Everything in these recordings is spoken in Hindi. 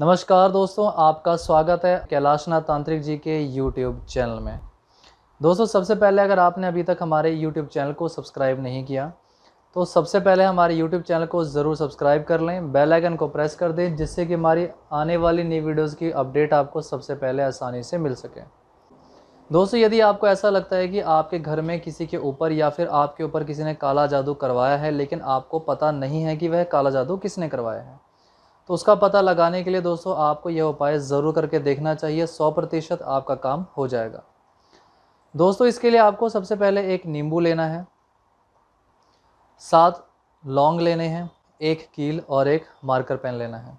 नमस्कार दोस्तों आपका स्वागत है कैलाशनाथ तांत्रिक जी के यूट्यूब चैनल में दोस्तों सबसे पहले अगर आपने अभी तक हमारे यूट्यूब चैनल को सब्सक्राइब नहीं किया तो सबसे पहले हमारे यूट्यूब चैनल को ज़रूर सब्सक्राइब कर लें बेल आइकन को प्रेस कर दें जिससे कि हमारी आने वाली नई वीडियोस की अपडेट आपको सबसे पहले आसानी से मिल सके दोस्तों यदि आपको ऐसा लगता है कि आपके घर में किसी के ऊपर या फिर आपके ऊपर किसी ने काला जादू करवाया है लेकिन आपको पता नहीं है कि वह काला जादू किसने करवाया है तो उसका पता लगाने के लिए दोस्तों आपको यह उपाय ज़रूर करके देखना चाहिए सौ प्रतिशत आपका काम हो जाएगा दोस्तों इसके लिए आपको सबसे पहले एक नींबू लेना है सात लौंग लेने हैं एक कील और एक मार्कर पेन लेना है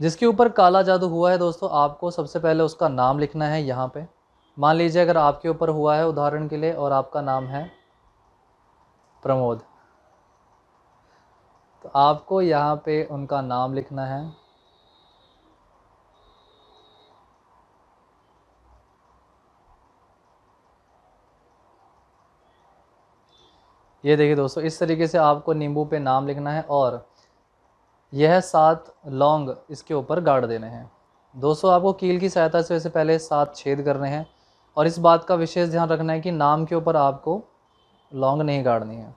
जिसके ऊपर काला जादू हुआ है दोस्तों आपको सबसे पहले उसका नाम लिखना है यहाँ पे मान लीजिए अगर आपके ऊपर हुआ है उदाहरण के लिए और आपका नाम है प्रमोद तो आपको यहाँ पे उनका नाम लिखना है ये देखिए दोस्तों इस तरीके से आपको नींबू पे नाम लिखना है और यह सात लौंग इसके ऊपर गाड़ देने हैं दोस्तों आपको कील की सहायता से वैसे पहले सात छेद करने हैं और इस बात का विशेष ध्यान रखना है कि नाम के ऊपर आपको लौंग नहीं गाड़नी है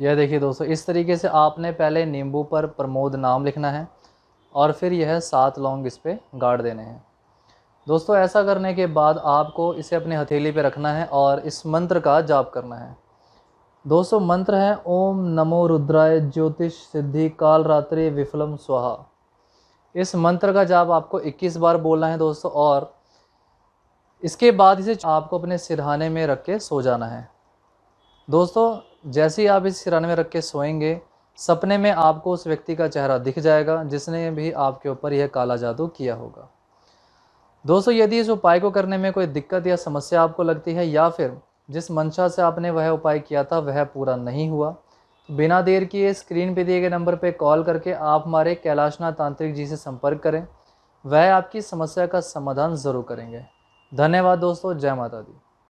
यह देखिए दोस्तों इस तरीके से आपने पहले नींबू पर प्रमोद नाम लिखना है और फिर यह सात लौंग इस पर गाड़ देने हैं दोस्तों ऐसा करने के बाद आपको इसे अपने हथेली पर रखना है और इस मंत्र का जाप करना है दोस्तों मंत्र है ओम नमो रुद्राय ज्योतिष सिद्धि काल रात्रि विफलम स्वाहा इस मंत्र का जाप आपको 21 बार बोलना है दोस्तों और इसके बाद इसे आपको अपने सिरहाने में रख के सो जाना है दोस्तों जैसे ही आप इस सिराने में रख के सोएंगे सपने में आपको उस व्यक्ति का चेहरा दिख जाएगा जिसने भी आपके ऊपर यह काला जादू किया होगा दोस्तों यदि इस उपाय को करने में कोई दिक्कत या समस्या आपको लगती है या फिर जिस मंशा से आपने वह उपाय किया था वह पूरा नहीं हुआ तो बिना देर किए स्क्रीन पर दिए गए नंबर पर कॉल करके आप हमारे कैलाशनाथ तांत्रिक जी से संपर्क करें वह आपकी समस्या का समाधान ज़रूर करेंगे धन्यवाद दोस्तों जय माता दी